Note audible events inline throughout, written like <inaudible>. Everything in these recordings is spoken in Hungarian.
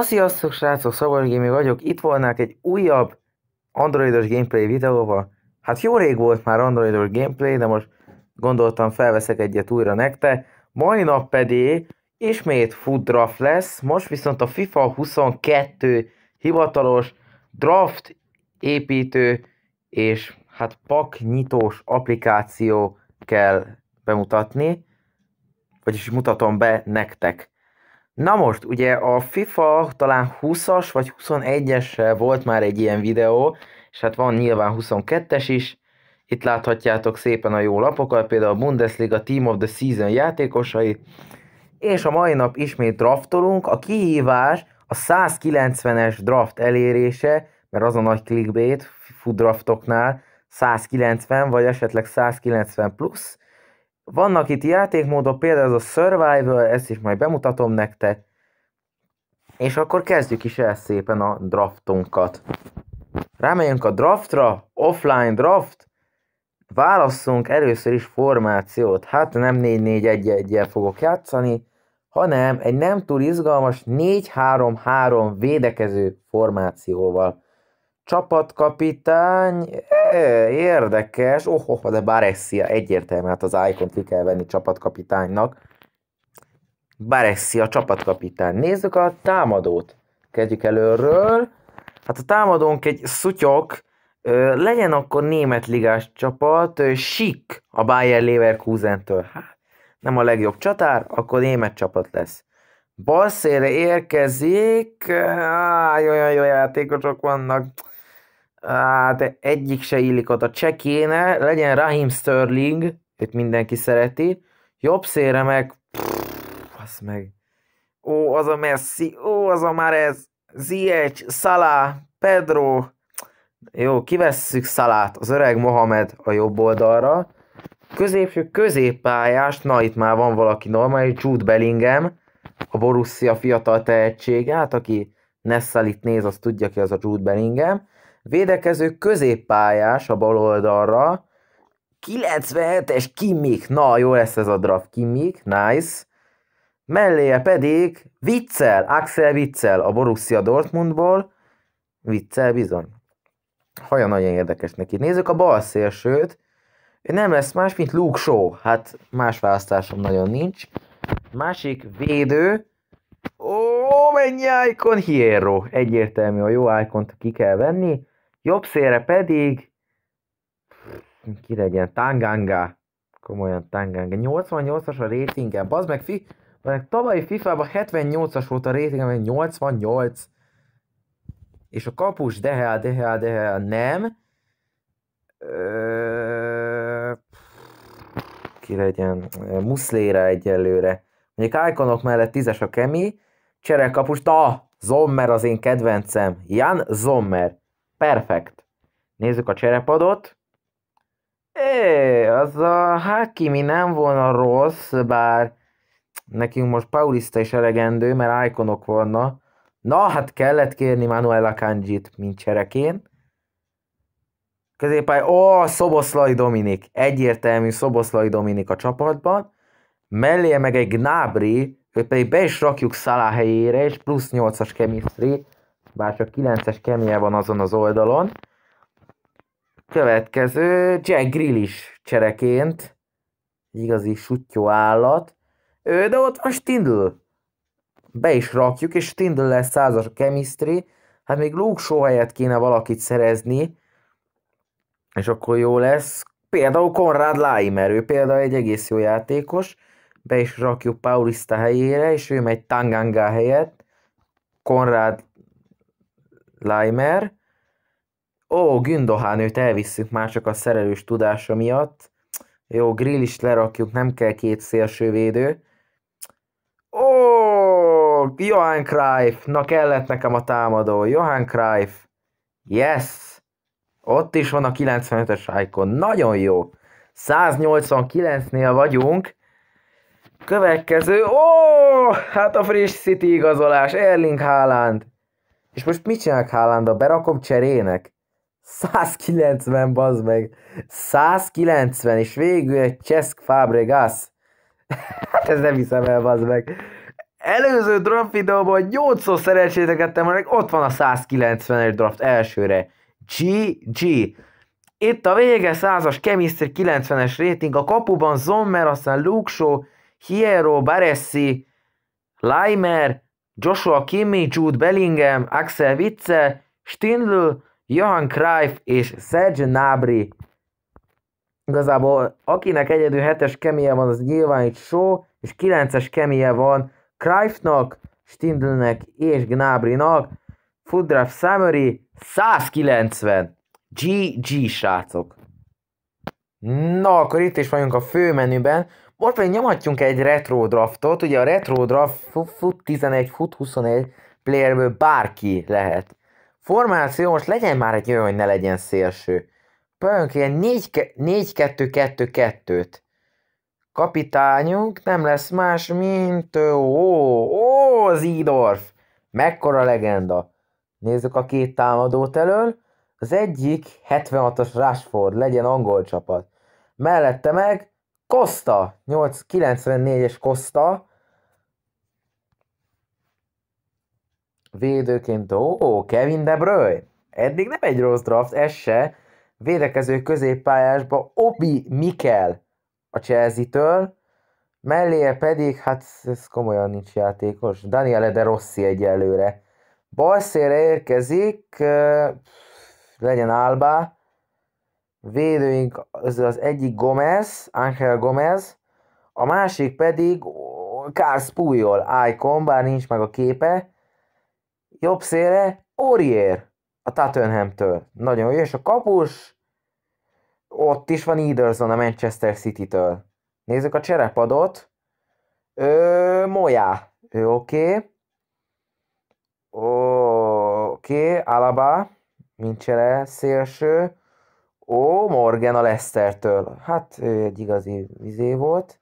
Na sziasztok srácok, Szabad Gaming vagyok, itt volnák egy újabb androidos gameplay videóval. Hát jó rég volt már androidos gameplay, de most gondoltam felveszek egyet újra nektek. Mai nap pedig ismét food draft lesz, most viszont a FIFA 22 hivatalos draft építő és hát pak nyitós applikáció kell bemutatni, vagyis mutatom be nektek. Na most, ugye a FIFA talán 20-as vagy 21-es volt már egy ilyen videó, és hát van nyilván 22-es is, itt láthatjátok szépen a jó lapokat, például a Bundesliga Team of the Season játékosait, és a mai nap ismét draftolunk, a kihívás a 190-es draft elérése, mert az a nagy clickbait food draftoknál, 190 vagy esetleg 190 plusz, vannak itt játékmódok, például ez a Survivor, ezt is majd bemutatom nektek. És akkor kezdjük is el szépen a draftunkat. Rámegyünk a draftra, offline draft, válasszunk először is formációt. Hát nem 4-4-1-1-jel fogok játszani, hanem egy nem túl izgalmas 4-3-3 védekező formációval. Csapatkapitány, Érdekes, oh, oh de Baresia egyértelmű, hát az Icon ki kell venni csapatkapitánynak. Baresia csapatkapitány. Nézzük a támadót. Kezdjük előről. Hát a támadónk egy szutyok, ö, legyen akkor német ligás csapat, ö, Sik a Bayer Leverkusen-től. Hát, nem a legjobb csatár, akkor német csapat lesz. Balszére érkezik, á, olyan jó játékosok vannak. Hát egyik se illik oda. Cseh kéne, legyen Raheem Sterling, őt mindenki szereti. Jobb szélre meg... Pff, meg... Ó, az a Messi, ó, az a már ez. Ziyech, Salah, Pedro. Jó, kivesszük Szalát, az öreg Mohamed a jobb oldalra. Középső középpályás, na itt már van valaki normális, Jude Bellingham, a Borussia fiatal tehetség, hát aki Nessal itt néz, az tudja ki az a Jude Bellingham. Védekező középpályás a bal oldalra, 97-es Kimmik, na jó lesz ez a draft, Kimmik, nice. Melléje pedig viccel Axel viccel a Borussia Dortmundból, viccel bizony. Haja nagyon érdekes neki. Nézzük a bal szélsőt, nem lesz más, mint Luke Shaw. Hát más választásom nagyon nincs. Másik védő, ó, mennyi Icon Hierro. Egyértelmű, a jó icon ki kell venni. Jobb szélre pedig ki legyen, Tanganga. Komolyan Tanganga. 88-as a ratingje. Bazd meg, fi... meg tavalyi FIFA-ban 78-as volt a ratingem, meg 88. És a kapus Dehel, Dehel, Dehel nem. Ö... Ki legyen? Muszlére egyelőre. Mondjuk Iconok mellett 10-es a Kemi. Cserekapus, ta! Zommer az én kedvencem. Jan Zommer. Perfekt. Nézzük a cserepadot. É, az a Hakimi hát nem volna rossz, bár nekünk most Paulista is elegendő, mert ikonok vannak. Na, hát kellett kérni Manuel Akanjit, mint cserekén. Középpály, ó, Szoboszlai Dominik. Egyértelmű Szoboszlai Dominik a csapatban. Mellé meg egy Gnabry, őt pedig be is rakjuk Szalá helyére, és plusz 8-as chemistry bár csak 9-es kemje van azon az oldalon. Következő Jack Grealish csereként, igazi sutyó állat, ő, de ott van Stindl. Be is rakjuk, és Stindl lesz százas a chemistry, hát még Luke Show helyett kéne valakit szerezni, és akkor jó lesz. Például Konrad Laimer, ő például egy egész jó játékos, be is rakjuk Paulista helyére, és ő megy Tanganga helyett, Konrad Leimer. Ó, Gündohán, őt elvisszük már csak a szerelős tudása miatt. Jó, grill is lerakjuk, nem kell két szélsővédő. Ó, Johan Cruyff, na kellett nekem a támadó. Johan Cruyff, yes! Ott is van a 95 es icon, nagyon jó. 189-nél vagyunk. Következő, ó, hát a Fresh City igazolás, Erling Haaland. És most mit csinálok Haalandra? Berakom cserének? 190, bazd meg. 190, és végül egy Cseszk Fabregas. hát ez nem hiszem el, bazd meg. Előző draft videóban 8-szor szerencsétekedtem, meg ott van a 190-es draft elsőre. GG. Itt a vége, 100-as Chemistry 90-es rating, a kapuban Zommer, aztán Luke Show, Hierro, Baressi, Limer, Joshua Kimi, Jude Bellingham, Axel Witze, Stindl, Johan Cruyff és Serge Gnabry. Igazából akinek egyedül 7-es keméje van, az nyilván itt só, és 9-es keméje van Cruyffnak, Stindlnek és Gnabrynak. Foodraft Summary 190. GG srácok. Na, akkor itt is vagyunk a főmenüben. Most pedig nyomhatjunk egy retro draftot, ugye a retro draft fut 11, fut 21 playerből bárki lehet. Formáció most legyen már egy olyan, hogy ne legyen szélső. Pönk ilyen 4-2-2-2-t. Kapitányunk nem lesz más, mint ó, ó, Zidorf. Mekkora legenda. Nézzük a két támadót elől. Az egyik 76-as Rashford, legyen angol csapat. Mellette meg Costa, 894 es Costa. Védőként, ó, ó, Kevin De Bruyne. Eddig nem egy rossz draft, ez se. Védekező középpályásba Obi Mikel a Chelsea-től, melléje pedig, hát ez komolyan nincs játékos, Daniele De Rossi egyelőre. Balszére érkezik, legyen Álbá. Védőink az, az egyik Gomez, Ángel Gomez, a másik pedig Carlos Puyol, Icon, bár nincs meg a képe. Jobb szélre Orier a -től. Nagyon jó, és a kapus ott is van Ederson a Manchester City-től. Nézzük a cserepadot. Ö, Moyá. Oké. Okay. Oké, okay, Alaba, mint csere, szélső. Ó, Morgan a Leicestertől. Hát ő egy igazi vizé volt,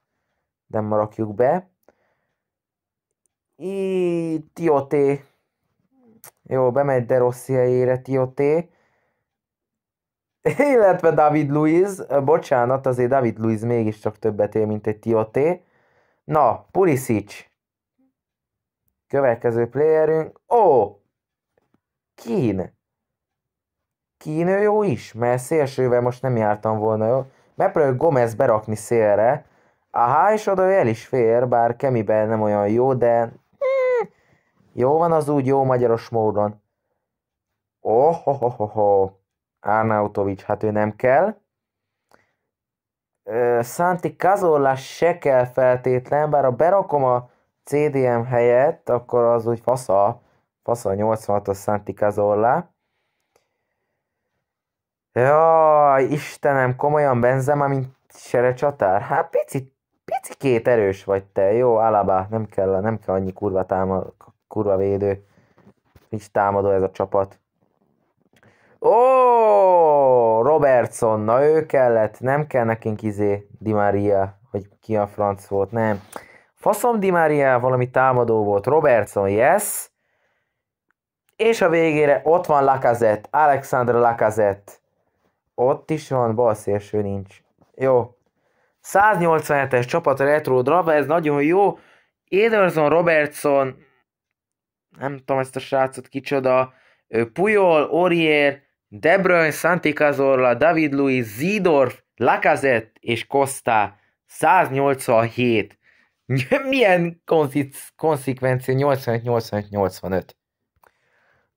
nem marakjuk be. I, Tioté. Jó, bemegy De Rossi helyére Tioté. <laughs> Illetve David Luiz, bocsánat, azért David Luiz mégiscsak többet él, mint egy Tioté. Na, Pulisic. Következő playerünk. Ó! Kín. Kínő jó is, mert szélsővel most nem jártam volna jó. Megpróbálok Gomez berakni szélre, Aha, és oda el is fér, bár kemiben nem olyan jó, de... Hm, jó van az úgy jó magyaros módon. Oh, oh, oh, oh, oh. Arnautovics, hát ő nem kell. Santi Cazorla se kell feltétlen, bár ha berakom a CDM helyett, akkor az úgy fasza, fasza 86-os Santi Cazorla. Jaj, Istenem, komolyan Benzema, mint csatár? Hát picit, pici két erős vagy te. Jó, Alaba, nem kell, nem kell annyi kurva, támad, kurva védő. Nincs támadó ez a csapat. Ó, Robertson, na ő kellett, nem kell nekünk izé, Di Maria, hogy ki a franc volt, nem. Faszom Di Maria, valami támadó volt, Robertson, yes. És a végére ott van Lacazette, Alexandre Lacazette. Ott is van, bal szélső nincs. Jó. 187-es csapat retro draba, ez nagyon jó. Ederson, Robertson, nem tudom ezt a srácot kicsoda, Puyol, Orier, De Bruyne, Santi Cazorla, David Luiz, Zidorf, Lacazette és Costa. 187. <laughs> Milyen konzikvencia 85-85-85?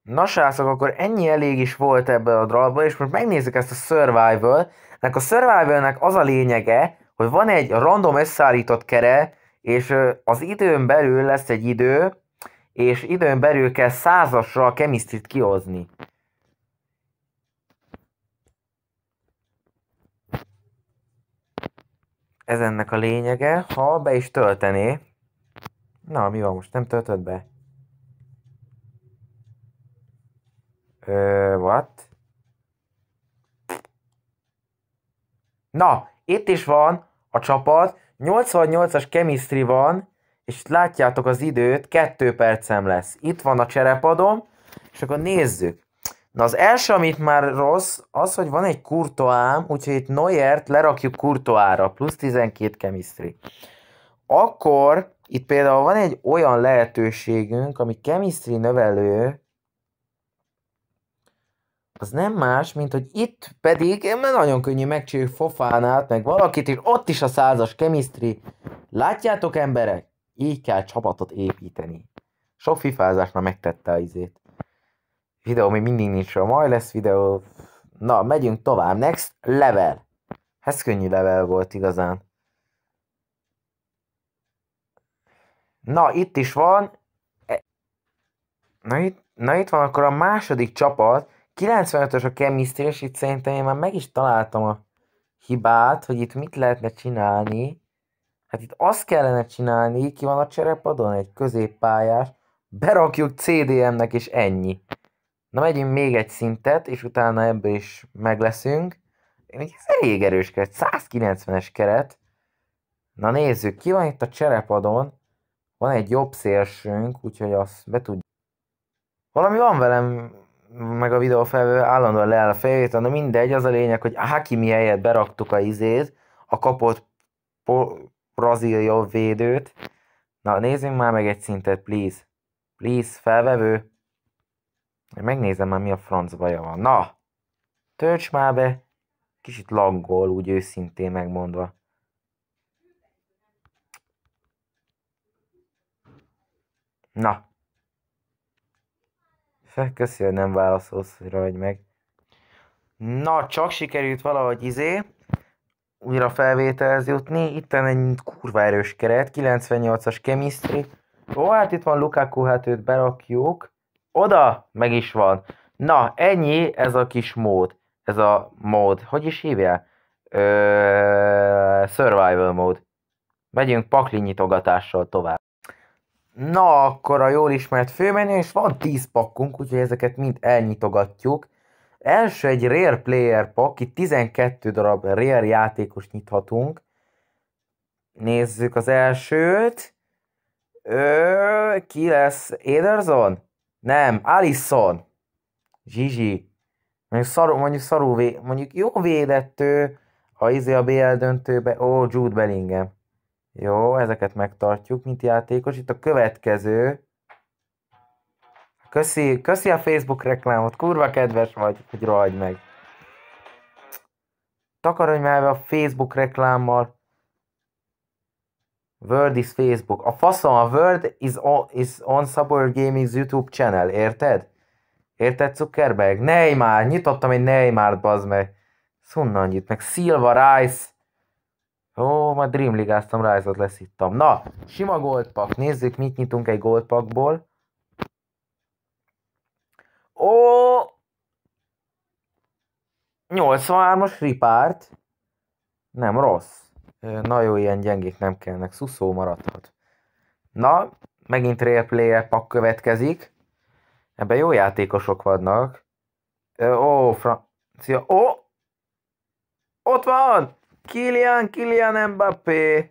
Na srácok, akkor ennyi elég is volt ebből a dalból, és most megnézzük ezt a survival Nek a survival az a lényege, hogy van egy random összeállított kere, és az időn belül lesz egy idő, és időn belül kell százasra a chemistry-t kihozni. Ez ennek a lényege, ha be is töltené. Na, mi van most? Nem töltött be? Uh, what? Na, itt is van a csapat, 88-as chemistry van, és látjátok az időt, 2 percem lesz. Itt van a cserepadom, és akkor nézzük. Na az első, amit már rossz, az, hogy van egy kurtoám, úgyhogy itt Neuert lerakjuk kurtoára, plusz 12 chemistry. Akkor itt például van egy olyan lehetőségünk, ami chemistry növelő, az nem más, mint hogy itt pedig mert nagyon könnyű megcsinálni fofánát, meg valakit, és ott is a százas chemistry. Látjátok emberek? Így kell csapatot építeni. Sok fifázásra megtette a izét. Videó még mindig nincs, majd lesz videó. Na, megyünk tovább. Next level. Ez könnyű level volt igazán. Na, itt is van. E- na itt, na itt van akkor a második csapat, 95-ös a chemistry, és itt szerintem én már meg is találtam a hibát, hogy itt mit lehetne csinálni. Hát itt azt kellene csinálni, ki van a cserepadon, egy középpályás, berakjuk CDM-nek, és ennyi. Na megyünk még egy szintet, és utána ebből is megleszünk. Ez elég erős keret, 190-es keret. Na nézzük, ki van itt a cserepadon. Van egy jobb szélsőnk, úgyhogy azt be tudjuk. Valami van velem meg a videó felvő állandóan leáll a fejét, de mindegy, az a lényeg, hogy a Hakimi helyett beraktuk a izét, a kapott brazil jobb védőt. Na, nézzünk már meg egy szintet, please. Please, felvevő. Megnézem már, mi a franc baja van. Na, tölts már be. Kicsit laggol, úgy őszintén megmondva. Na, Köszi, hogy nem válaszolsz, hogy ragadj meg. Na, csak sikerült valahogy izé, újra felvételhez jutni. Itt egy kurva erős keret, 98-as chemistry. Ó, hát itt van Lukaku, hát őt berakjuk. Oda meg is van. Na, ennyi ez a kis mód. Ez a mód. Hogy is hívják? Ö, survival mód. Megyünk paklinyitogatással tovább. Na, akkor a jól ismert főmenő, és van 10 pakkunk, úgyhogy ezeket mind elnyitogatjuk. Első egy Rare Player pak, itt 12 darab Rare játékos nyithatunk. Nézzük az elsőt. Ö, ki lesz? Ederson? Nem, Allison. Zsizsi. Mondjuk szarú, mondjuk szarú, vé, mondjuk jó védettő. ha izé a BL döntőbe, ó, Jude Bellingham. Jó, ezeket megtartjuk, mint játékos. Itt a következő. Köszi, köszi a Facebook reklámot, kurva kedves vagy, hogy rajd meg. Takarodj már a Facebook reklámmal. Word is Facebook. A faszom, a Word is on, is on Subway Gaming's YouTube channel, érted? Érted, Zuckerberg? Neymar, nyitottam egy Neymar-t, bazd meg. Szunna nyit meg. Silva Rice. Ó, ma Dream ez rise lesz leszittam. Na, sima goldpak. Nézzük, mit nyitunk egy goldpakból. Ó! 83-as ripárt. Nem rossz. Na jó, ilyen gyengék nem kellnek. Szuszó maradhat. Na, megint rare Player pak következik. Ebben jó játékosok vannak. Ó, francia. Ó! Ott van! Kilian, Kilian Mbappé.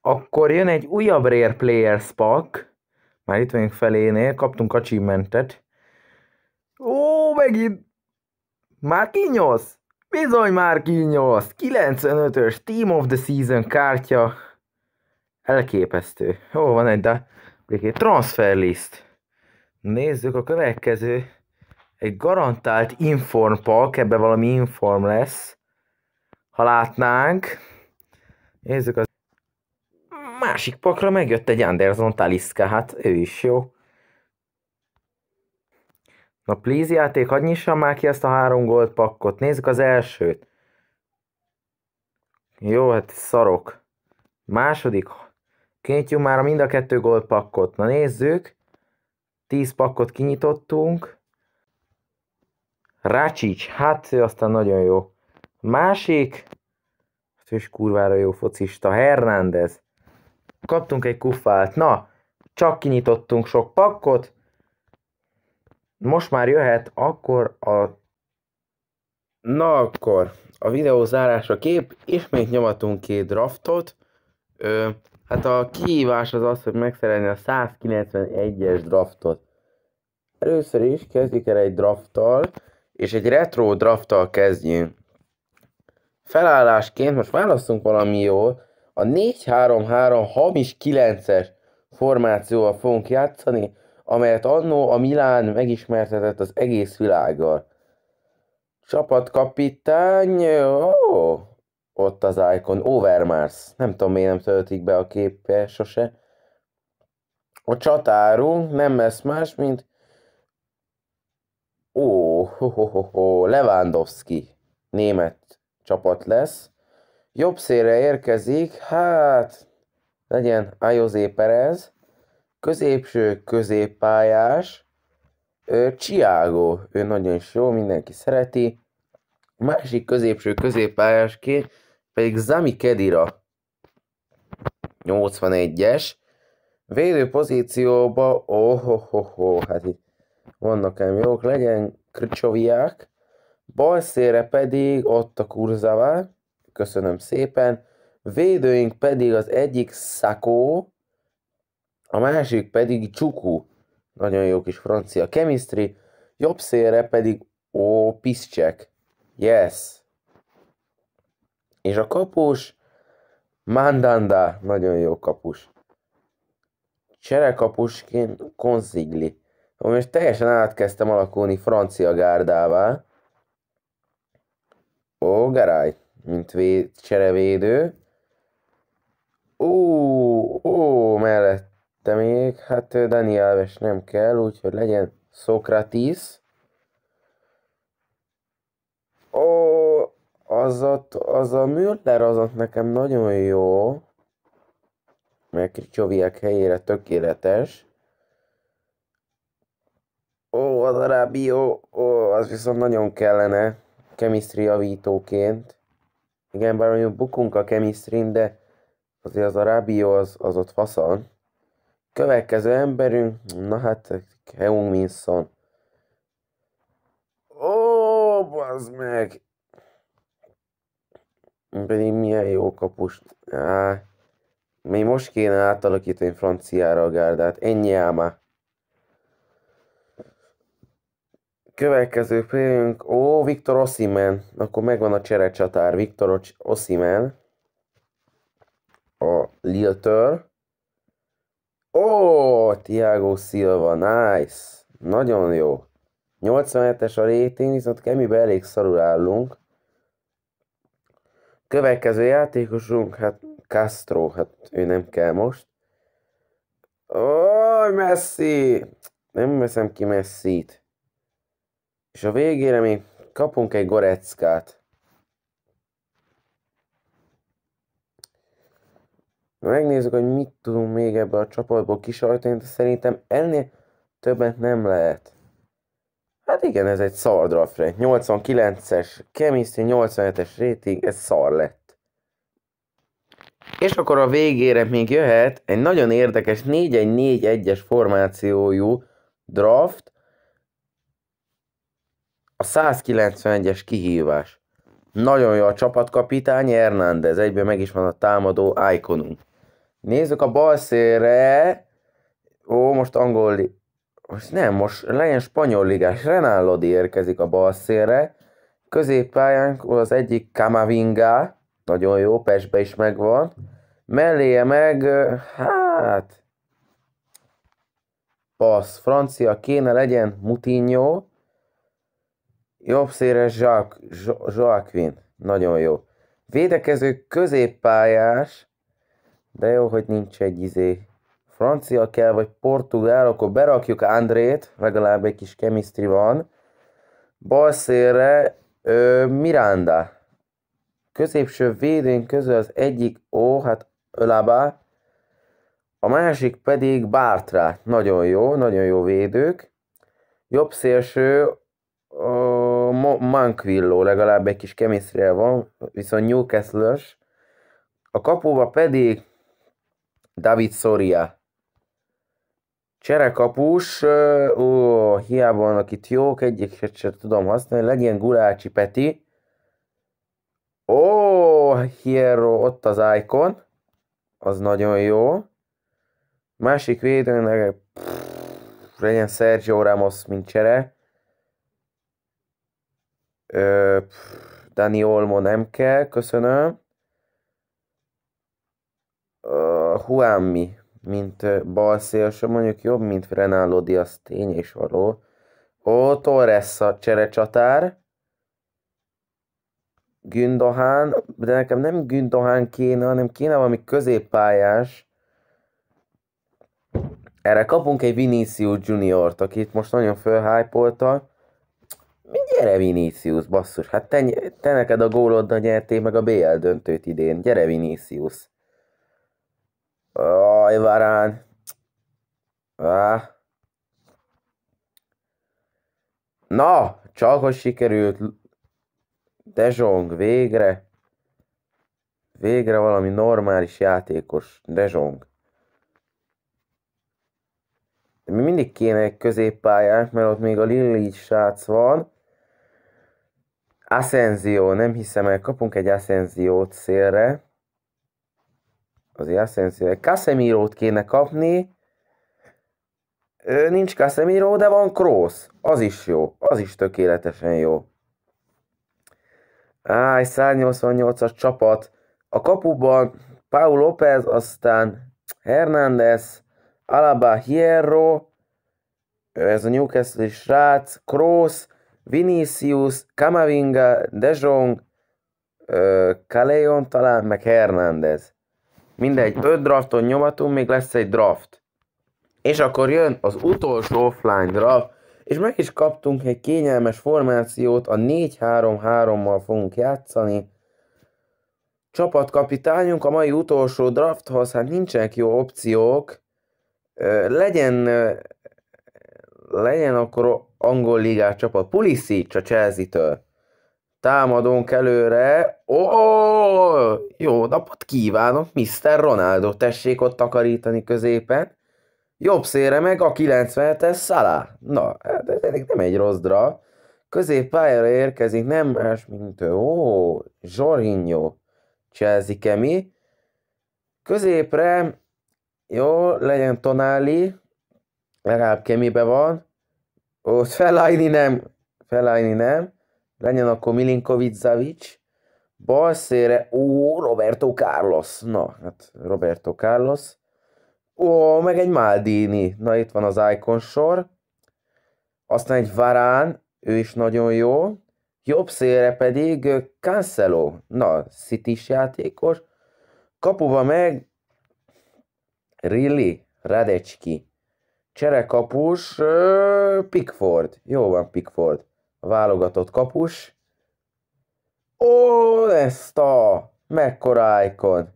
Akkor jön egy újabb Rare Players Pack. Már itt vagyunk felénél, kaptunk a achievementet. Ó, megint! kinyos? Bizony kinyos! 95-ös Team of the Season kártya. Elképesztő. Ó, van egy de, transfer list. Nézzük a következő. Egy garantált inform pak, ebbe valami inform lesz ha látnánk. Nézzük az másik pakra megjött egy Anderson taliska, hát ő is jó. Na please játék, hadd nyissam már ki ezt a három gold pakkot. Nézzük az elsőt. Jó, hát szarok. Második. kinyitjunk már mind a kettő gold pakkot. Na nézzük. Tíz pakkot kinyitottunk. Rácsics, hát ő aztán nagyon jó. Másik, és kurvára jó focista, Hernández. Kaptunk egy kuffált, Na, csak kinyitottunk sok pakkot. Most már jöhet akkor a... Na akkor, a videó zárása kép, ismét nyomatunk két draftot. Ö, hát a kihívás az az, hogy megszerelni a 191-es draftot. Először is kezdjük el egy drafttal, és egy retro drafttal kezdjünk felállásként most választunk valami jól, a 4-3-3 hamis 9-es formációval fogunk játszani, amelyet annó a Milán megismertetett az egész világgal. Csapatkapitány, ó, ott az icon, Overmars, nem tudom miért nem töltik be a képe sose. A csatárunk nem lesz más, mint ó, ho, ho, ho, ho, Lewandowski, német csapat lesz. Jobb szélre érkezik, hát legyen Ajozé Perez, középső középpályás, ő, ő nagyon is jó, mindenki szereti. Másik középső ki, pedig Zami Kedira, 81-es. Védő pozícióba, ohohoho oh, oh, oh hát itt vannak ám jók, legyen Krcsoviák, Bal szélre pedig ott a Kurzava, köszönöm szépen. Védőink pedig az egyik Szakó, a másik pedig Csuku. Nagyon jó kis francia chemistry. Jobb szélre pedig ó, Piszcsek. Yes. És a kapus Mandanda. Nagyon jó kapus. Cserekapusként Konzigli. Most teljesen átkezdtem alakulni francia gárdává. Olgaráj, mint véd, cserevédő. Ó, ó, mellette még, hát Dani Alves nem kell, úgyhogy legyen Szokratis. Ó, az az a Müller az ott nekem nagyon jó, mert Kricsoviek helyére tökéletes. Ó, az a Rábió, ó, az viszont nagyon kellene chemistry javítóként. Igen, bár mondjuk bukunk a chemistry de azért az a rábió az, az ott faszan. Következő emberünk, na hát Heung-Minson. Ó, bazd meg! Pedig milyen jó kapust. Á, még most kéne átalakítani franciára a gárdát. Ennyi már. Következő pénk, ó, Viktor Oszimen. Akkor megvan a cserecsatár. Viktor Oszimen. A Liltör. Ó, Tiago Silva, nice. Nagyon jó. 87-es a rating, viszont kemibe elég szarul állunk. Következő játékosunk, hát Castro, hát ő nem kell most. ó Messi! Nem veszem ki Messi-t. És a végére mi kapunk egy goreckát. Na megnézzük, hogy mit tudunk még ebből a csapatból kisajtani, de szerintem ennél többet nem lehet. Hát igen, ez egy szar draft 89-es chemistry, 87-es rating, ez szar lett. És akkor a végére még jöhet egy nagyon érdekes 4-1-4-1-es formációjú draft, a 191-es kihívás. Nagyon jó a csapatkapitány, Hernández, egyben meg is van a támadó ikonunk. Nézzük a bal szélre. Ó, most angol... Most nem, most legyen spanyol ligás. Renálodi érkezik a bal szélre. Középpályánk az egyik Kamavinga. Nagyon jó, Pesbe is megvan. Melléje meg, hát... Passz, francia kéne legyen Mutinho. Jobb széles Joaquin. Nagyon jó. Védekező középpályás, de jó, hogy nincs egy izé. Francia kell, vagy portugál, akkor berakjuk Andrét, legalább egy kis chemistry van. szélre ö, Miranda. Középső védén közül az egyik, ó, hát Ölabá, a másik pedig Bártrát. Nagyon jó, nagyon jó védők. Jobb szélső, ö, Mankvilló legalább egy kis kemisztrie van, viszont newcastle -ös. A kapuba pedig David Soria. Cserekapus, ó, hiába vannak itt jók, egyiket sem tudom használni, legyen Gulácsi Peti. Ó, Hierro, ott az Icon, az nagyon jó. Másik védőnek legyen Sergio Ramos, mint cserek. Ö, Dani Olmo nem kell, köszönöm. Uh, Huami, mint balszél, sem mondjuk jobb, mint Renálodi, az tény és való. Ó, Torres a cserecsatár. Gündohán, de nekem nem Gündohán kéne, hanem kéne valami középpályás. Erre kapunk egy Vinicius Junior-t, akit most nagyon fölhájpoltak. Gyere Vinicius, basszus, hát te, te neked a góloddal nyertél meg a BL döntőt idén. Gyere Vinicius. Aj, Varán. Ah. Na, csak hogy sikerült. Jong végre. Végre valami normális játékos. Jong. De mi mindig kéne egy középpályát, mert ott még a Lilli srác van. Ascenzió, nem hiszem el, kapunk egy Ascenziót szélre. Azért Ascenzió, egy Casemirót kéne kapni. nincs Casemiro, de van Kroos. Az is jó, az is tökéletesen jó. Áj, 188-as csapat. A kapuban Paul López, aztán Hernández, Alaba Hierro, ez a Newcastle srác, Kroos, Vinicius, Camavinga, De Jong, Kaleon talán, meg Hernández. Mindegy, öt drafton nyomatunk, még lesz egy draft. És akkor jön az utolsó offline draft, és meg is kaptunk egy kényelmes formációt, a 4-3-3-mal fogunk játszani. Csapatkapitányunk a mai utolsó drafthoz, hát nincsenek jó opciók. Legyen legyen akkor angol ligás csapat. Pulisic a Chelsea-től. Támadunk előre. Ó, oh, jó napot kívánok, Mr. Ronaldo. Tessék ott takarítani középen. Jobb szélre meg a 90-es Szalá. Na, hát ez eddig nem egy rossz dra. Középpályára érkezik nem más, mint ő. Ó, Jorginho. Chelsea Kemi. Középre, jó, legyen Tonáli, legalább kemibe van. Ott felállni nem, felállni nem. Legyen akkor Milinkovic Zavic. Balszére, ó, Roberto Carlos. Na, hát Roberto Carlos. Ó, meg egy Maldini. Na, itt van az icon sor. Aztán egy Varán, ő is nagyon jó. Jobb szélre pedig Cancelo. Na, city játékos. Kapuba meg Rilli Radecki. Cserekapus Pickford. Jó van Pickford. A válogatott kapus. Ó, ezt a... Mekkora icon.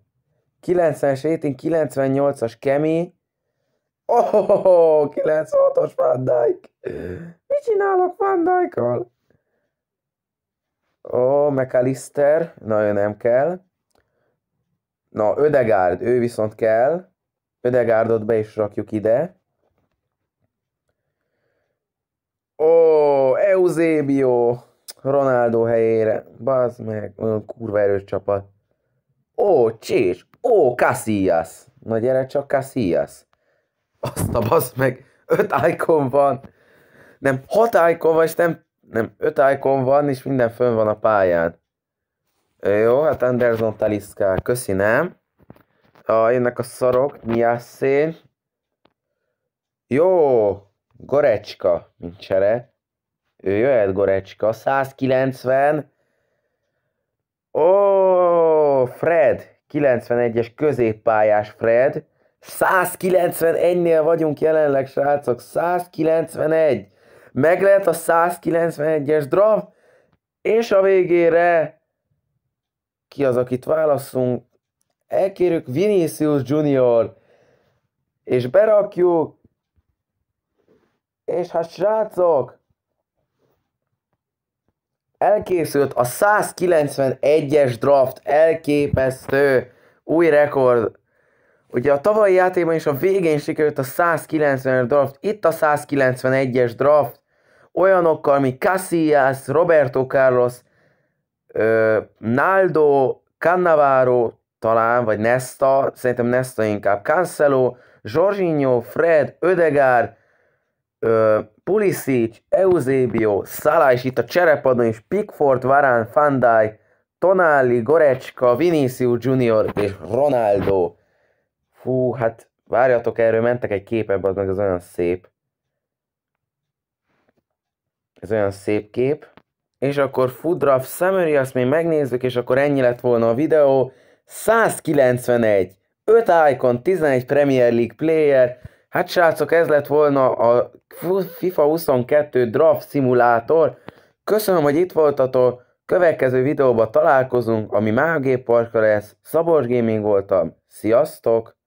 90-es rating, 98-as Kemi. Ó, oh, 96-os Van Dijk. Mit csinálok Van Dijk-kal? Ó, oh, McAllister. Nagyon nem kell. Na, Ödegárd, ő viszont kell. Ödegárdot be is rakjuk ide. Eusebio Ronaldo helyére. Bazd meg, olyan kurva erős csapat. Ó, Csés, ó, Casillas. Na gyere csak Casillas. Azt a bazd meg, öt icon van. Nem, hat icon van, és nem, nem, öt icon van, és minden fönn van a pályán. Jó, hát Anderson Taliszká, köszi, nem? A, jönnek a szarok, nyiásszén. Jó, Gorecska, mint cseret. Jöhet Gorecska, 190. Ó, Fred, 91-es középpályás Fred. 191-nél vagyunk jelenleg, srácok, 191. Meg lehet a 191-es draft, és a végére ki az, akit válaszunk? Elkérjük Vinicius Junior, és berakjuk, és hát srácok, elkészült a 191-es draft, elképesztő, új rekord. Ugye a tavalyi játékban is a végén sikerült a 190 draft, itt a 191-es draft, olyanokkal, mint Casillas, Roberto Carlos, ö, Naldo, Cannavaro talán, vagy Nesta, szerintem Nesta inkább, Cancelo, Jorginho, Fred, Ödegár, Pulisic, Eusebio, Salah is itt a cserepadon is, Pickford, Varane, Fandai, Tonali, Gorecska, Vinicius Junior és Ronaldo. Fú, hát várjatok, erről mentek egy ebbe, az meg az olyan szép. Ez olyan szép kép. És akkor Fudraf Summary, azt még megnézzük, és akkor ennyi lett volna a videó. 191, 5 Icon, 11 Premier League player, Hát srácok, ez lett volna a FIFA 22 Draft szimulátor. Köszönöm, hogy itt voltatok. Következő videóban találkozunk, ami Mágé Parka lesz. Szabors Gaming voltam. Sziasztok!